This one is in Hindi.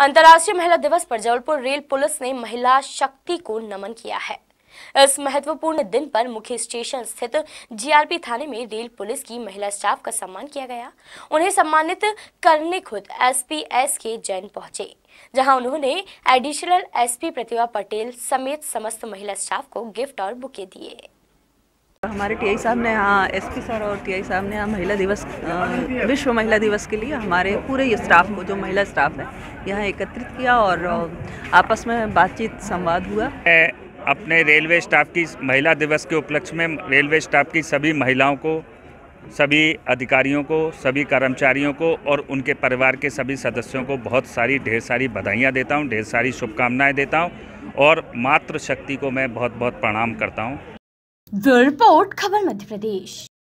अंतर्राष्ट्रीय महिला दिवस पर जबलपुर रेल पुलिस ने महिला शक्ति को नमन किया है इस महत्वपूर्ण दिन पर मुख्य स्टेशन स्थित जीआरपी थाने में रेल पुलिस की महिला स्टाफ का सम्मान किया गया उन्हें सम्मानित करने खुद पी एस के जैन पहुंचे जहां उन्होंने एडिशनल एसपी प्रतिभा पटेल समेत समस्त महिला स्टाफ को गिफ्ट और बुके दिए तो हमारे टीआई साहब ने यहाँ एसपी सर और टीआई साहब ने यहाँ महिला दिवस विश्व महिला दिवस के लिए हमारे पूरे स्टाफ को जो महिला स्टाफ है यहाँ एकत्रित किया और आपस में बातचीत संवाद हुआ अपने रेलवे स्टाफ की महिला दिवस के उपलक्ष्य में रेलवे स्टाफ की सभी महिलाओं को सभी अधिकारियों को सभी कर्मचारियों को और उनके परिवार के सभी सदस्यों को बहुत सारी ढेर सारी बधाइयाँ देता हूँ ढेर सारी शुभकामनाएँ देता हूँ और मातृशक्ति को मैं बहुत बहुत प्रणाम करता हूँ विरपोर्ट खबर मध्य प्रदेश